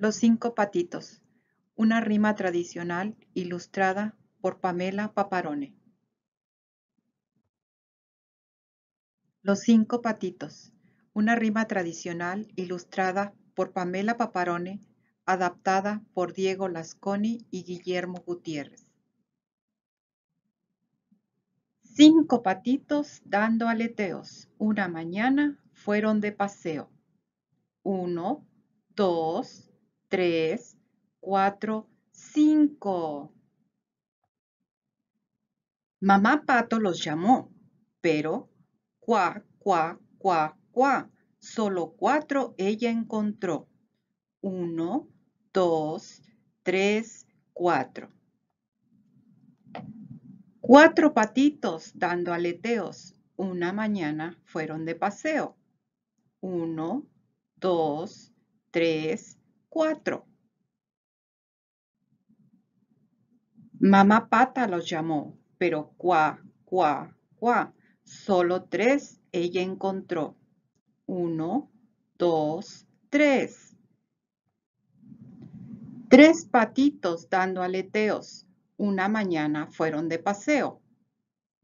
Los cinco patitos, una rima tradicional ilustrada por Pamela Paparone. Los cinco patitos, una rima tradicional ilustrada por Pamela Paparone, adaptada por Diego Lasconi y Guillermo Gutiérrez. Cinco patitos dando aleteos una mañana fueron de paseo. Uno, dos, tres, cuatro, cinco. Mamá Pato los llamó, pero cuá, cuá, cuá, cuá. Solo cuatro ella encontró. Uno, dos, tres, cuatro. Cuatro patitos dando aleteos una mañana fueron de paseo. Uno, dos, tres, cuatro. Mamá Pata los llamó, pero cuá, cuá, cuá. Solo tres ella encontró. Uno, dos, tres. Tres patitos dando aleteos. Una mañana fueron de paseo.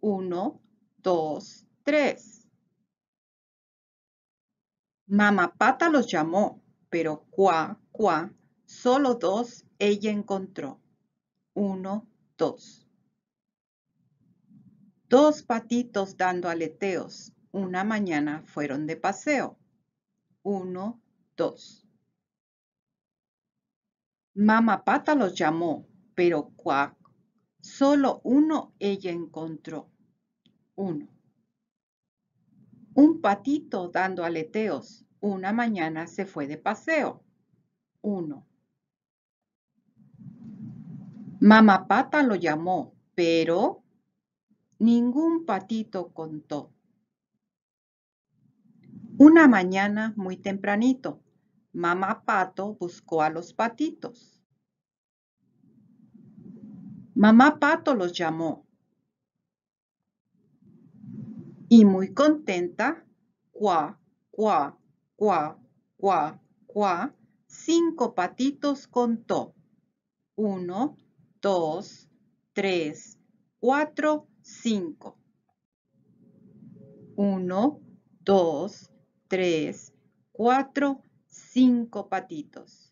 Uno, dos, tres. Mamá Pata los llamó, pero cuá, cuá, solo dos ella encontró. Uno, dos. Dos patitos dando aleteos una mañana fueron de paseo. Uno, dos. Mamá Pata los llamó, pero cuá, solo uno ella encontró. Uno. Un patito dando aleteos una mañana se fue de paseo. Mamá pata lo llamó, pero ningún patito contó. Una mañana muy tempranito, Mamá Pato buscó a los patitos. Mamá Pato los llamó. Y muy contenta, cuá, cuá, cuá, cuá, cuá, cinco patitos contó. Uno, dos, tres, cuatro, cinco. Uno, dos, tres, cuatro, cinco patitos.